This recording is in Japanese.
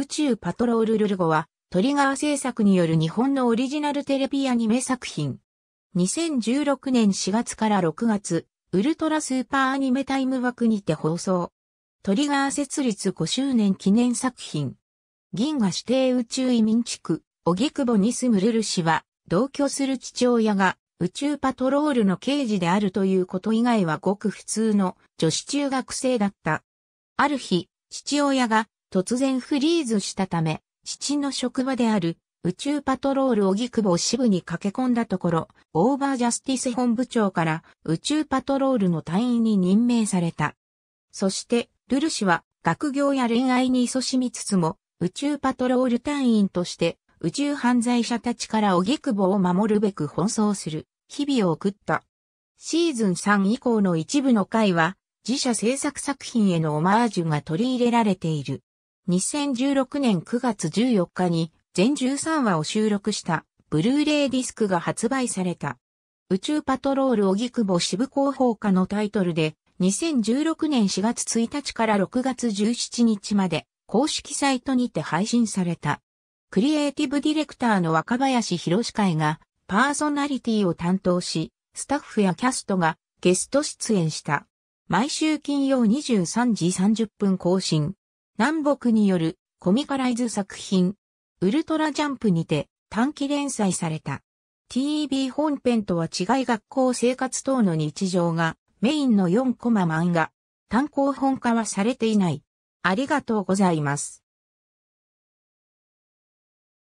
宇宙パトロールルルゴは、トリガー制作による日本のオリジナルテレビアニメ作品。2016年4月から6月、ウルトラスーパーアニメタイム枠にて放送。トリガー設立5周年記念作品。銀河指定宇宙移民地区、くぼに住むルル氏は、同居する父親が宇宙パトロールの刑事であるということ以外はごく普通の女子中学生だった。ある日、父親が突然フリーズしたため、父の職場である宇宙パトロール荻窪支部に駆け込んだところ、オーバージャスティス本部長から宇宙パトロールの隊員に任命された。そして、ルル氏は学業や恋愛に勤しみつつも、宇宙パトロール隊員として宇宙犯罪者たちから荻窪を守るべく奔走する日々を送った。シーズン3以降の一部の回は、自社制作作品へのオマージュが取り入れられている。2016年9月14日に全13話を収録したブルーレイディスクが発売された。宇宙パトロール荻窪支部広報課のタイトルで2016年4月1日から6月17日まで公式サイトにて配信された。クリエイティブディレクターの若林博司会がパーソナリティを担当し、スタッフやキャストがゲスト出演した。毎週金曜23時30分更新。南北によるコミカライズ作品、ウルトラジャンプにて短期連載された。TV 本編とは違い学校生活等の日常がメインの4コマ漫画。単行本化はされていない。ありがとうございます。